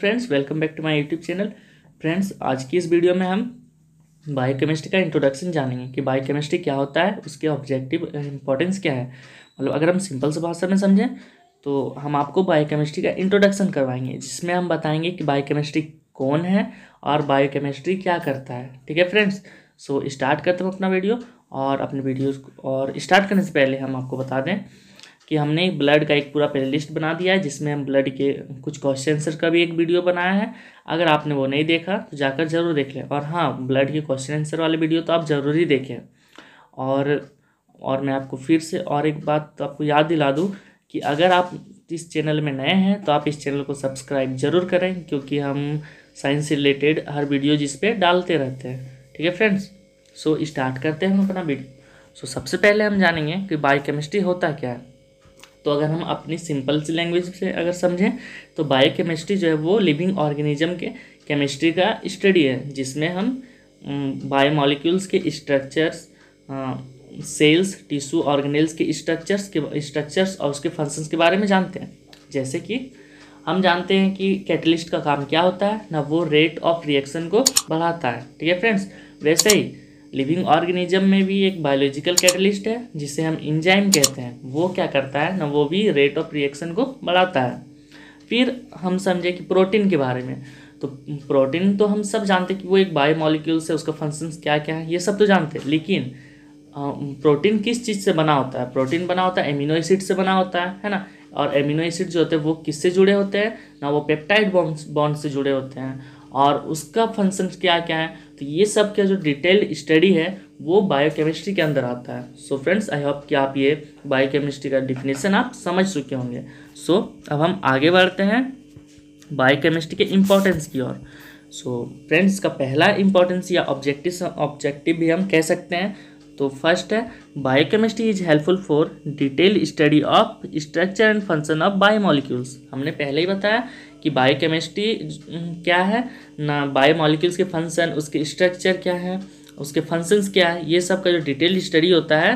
friends welcome back to my YouTube channel friends आज की इस वीडियो में हम बायोकेमिस्ट्री का इंट्रोडक्शन जानेंगे कि बायोकेमिस्ट्री क्या होता है उसके ऑब्जेक्टिव इंपॉर्टेंस क्या है मतलब अगर हम सिंपल से भाषा में समझें तो हम आपको बायोकेमिस्ट्री का इंट्रोडक्शन करवाएंगे जिसमें हम बताएंगे कि बायोकेमिस्ट्री कौन है और बायोकेमिस्ट्री क्या करता है ठीक है फ्रेंड्स सो स्टार्ट करते हैं अपना वीडियो और अपने वीडियोज़ और स्टार्ट करने से पहले हम आपको बता दें कि हमने ब्लड का एक पूरा प्ले लिस्ट बना दिया है जिसमें हम ब्लड के कुछ क्वेश्चन आंसर का भी एक वीडियो बनाया है अगर आपने वो नहीं देखा तो जाकर ज़रूर देख लें और हाँ ब्लड के क्वेश्चन आंसर वाले वीडियो तो आप ज़रूर ही देखें और और मैं आपको फिर से और एक बात तो आपको याद दिला दूँ कि अगर आप इस चैनल में नए हैं तो आप इस चैनल को सब्सक्राइब जरूर करें क्योंकि हम साइंस से रिलेटेड हर वीडियो जिस पर डालते रहते हैं ठीक है फ्रेंड्स सो स्टार्ट करते हैं हम अपना वीडियो सो सबसे पहले हम जानेंगे कि बायोकेमिस्ट्री होता क्या है तो अगर हम अपनी सिंपल सी लैंग्वेज से अगर समझें तो बायो केमिस्ट्री जो है वो लिविंग ऑर्गेनिज्म के केमिस्ट्री का स्टडी है जिसमें हम बायोमोलिक्यूल्स के स्ट्रक्चर्स सेल्स टिश्यू ऑर्गेनल्स के स्ट्रक्चर्स के स्ट्रक्चर्स और उसके फंक्शंस के बारे में जानते हैं जैसे कि हम जानते हैं कि कैटलिस्ट का काम क्या होता है ना वो रेट ऑफ रिएक्शन को बढ़ाता है ठीक है फ्रेंड्स वैसे ही लिविंग ऑर्गेनिज्म में भी एक बायोलॉजिकल कैटलिस्ट है जिसे हम इंजाइम कहते हैं वो क्या करता है ना वो भी रेट ऑफ रिएक्शन को बढ़ाता है फिर हम समझे कि प्रोटीन के बारे में तो प्रोटीन तो हम सब जानते हैं कि वो एक बायोमोलिक्यूल से है उसका फंक्शन क्या क्या है ये सब तो जानते हैं लेकिन प्रोटीन किस चीज़ से बना होता है प्रोटीन बना होता है एमिनो एसिड से बना होता है है ना और एमिनो एसिड जो होते हैं वो किससे जुड़े होते हैं ना वो पेप्टाइड बॉन्ड्स बॉन्ड से जुड़े होते हैं और उसका फंक्शन क्या क्या है तो ये सब का जो डिटेल्ड स्टडी है वो बायोकेमिस्ट्री के अंदर आता है सो फ्रेंड्स आई होप कि आप ये बायोकेमिस्ट्री का डिफिनेशन आप समझ चुके होंगे सो so, अब हम आगे बढ़ते हैं बायोकेमिस्ट्री के इम्पोर्टेंस की ओर सो so, फ्रेंड्स का पहला इम्पोर्टेंस या ऑब्जेक्टिव ऑब्जेक्टिव भी हम कह सकते हैं तो फर्स्ट है biochemistry is helpful for detail study of structure and function of biomolecules हमने पहले ही बताया कि बायोकेमिस्ट्री हम्म, क्या है ना बायोमोलिक्यूल्स के फंक्शन उसके स्ट्रक्चर क्या है उसके फंक्शंस क्या है ये सब का जो डिटेल स्टडी होता है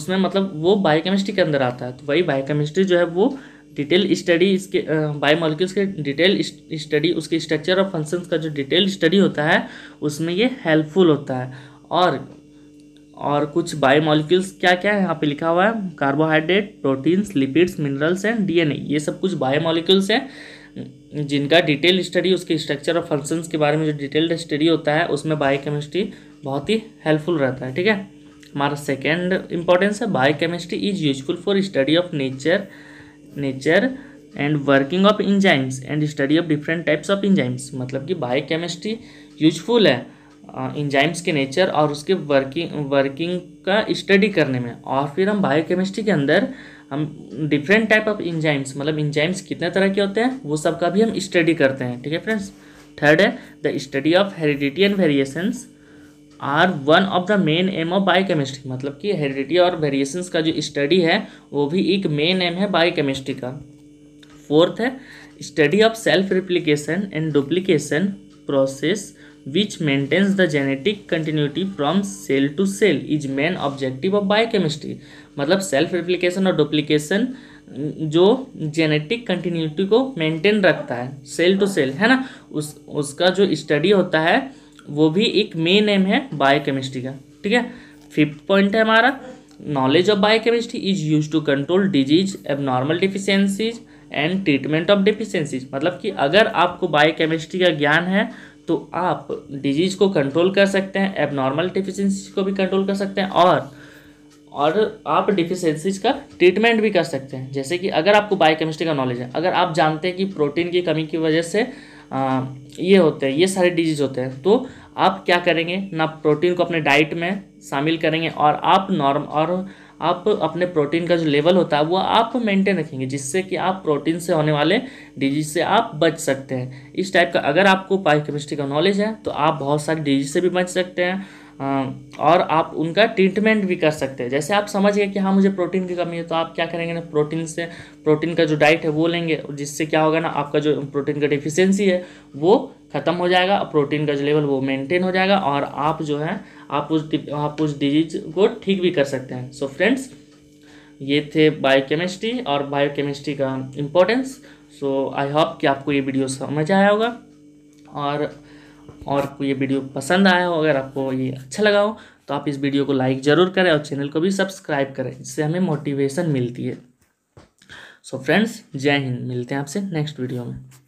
उसमें मतलब वो बायोकेमिस्ट्री के अंदर आता है तो वही बायोकेमिस्ट्री जो है वो डिटेल स्टडी इसके बायोमोलिक्यूल्स के डिटेल स्टडी उसके स्ट्रक्चर और फंक्शंस का जो डिटेल स्टडी होता है उसमें ये हेल्पफुल होता है और और कुछ बायोमोलिक्यूल्स क्या क्या है यहाँ पे लिखा हुआ है carbohydrate proteins lipids minerals and DNA ये सब कुछ बायोमोलिक्यूल्स हैं जिनका डिटेल स्टडी उसके स्ट्रक्चर और फंक्शंस के बारे में जो डिटेल्ड स्टडी होता है उसमें बायोकेमिस्ट्री बहुत ही हेल्पफुल रहता है ठीक है हमारा सेकेंड इंपॉर्टेंस है biochemistry is useful for study of nature nature and working of enzymes and study of different types of enzymes मतलब कि बायोकेमिस्ट्री यूजफुल है इंजाइम्स के नेचर और उसके वर्किंग वर्किंग का स्टडी करने में और फिर हम बायोकेमिस्ट्री के अंदर हम डिफरेंट टाइप ऑफ इंजाइम्स मतलब इंजाइम्स कितने तरह के होते हैं वो सब का भी हम स्टडी करते हैं ठीक है फ्रेंड्स थर्ड है the study of heredity and variations are one of the main aim of biochemistry मतलब कि हेरिडिटी और वेरिएशंस का जो स्टडी है वो भी एक मेन एम है बायोकेमिस्ट्री का फोर्थ है study of self replication and duplication process which which the genetic genetic from cell to cell is main objective of biochemistry मतलब सेल्फ रेप्लिकेशन और डुप्लीकेशन जो जेनेटिक कंटिन्यूटी को maintain रखता है cell to cell है ना उस उसका जो स्टडी होता है वो भी एक मेन एम है बायोकेमिस्ट्री का ठीक है फिफ्थ पॉइंट है हमारा knowledge of biochemistry is use to control disease normal deficiencies and treatment of deficiencies मतलब कि अगर आपको बायोकेमिस्ट्री का ज्ञान है तो आप डिजीज़ को कंट्रोल कर सकते हैं एबनॉर्मल डिफिशेंसी को भी कंट्रोल कर सकते हैं और और आप डिफिशेंसीज का ट्रीटमेंट भी कर सकते हैं जैसे कि अगर आपको बायोकेमिस्ट्री का नॉलेज है अगर आप जानते हैं कि प्रोटीन की कमी की वजह से आ, ये होते हैं ये सारे डिजीज़ होते हैं तो आप क्या करेंगे ना प्रोटीन को अपने डाइट में शामिल करेंगे और आप नॉर्म और आप अपने प्रोटीन का जो लेवल होता है वो आप मेंटेन रखेंगे जिससे कि आप प्रोटीन से होने वाले डिजीज से आप बच सकते हैं इस टाइप का अगर आपको बायोकेमिस्ट्री का नॉलेज है तो आप बहुत सारी डिजीज से भी बच सकते हैं और आप उनका ट्रीटमेंट भी कर सकते हैं जैसे आप समझ गए कि हाँ मुझे प्रोटीन की कमी है तो आप क्या करेंगे ना प्रोटीन से प्रोटीन का जो डाइट है वो लेंगे जिससे क्या होगा ना आपका जो प्रोटीन का डिफिशियंसी है वो ख़त्म हो जाएगा और प्रोटीन का जो लेवल वो मेंटेन हो जाएगा और आप जो है आप उस आप उस डिजीज को ठीक भी कर सकते हैं सो so फ्रेंड्स ये थे बायोकेमिस्ट्री और बायोकेमिस्ट्री का इम्पोर्टेंस सो आई होप कि आपको ये वीडियो समझ आया होगा और और को ये वीडियो पसंद आया हो अगर आपको ये अच्छा लगा हो तो आप इस वीडियो को लाइक ज़रूर करें और चैनल को भी सब्सक्राइब करें इससे हमें मोटिवेशन मिलती है सो फ्रेंड्स जय हिंद मिलते हैं आपसे नेक्स्ट वीडियो में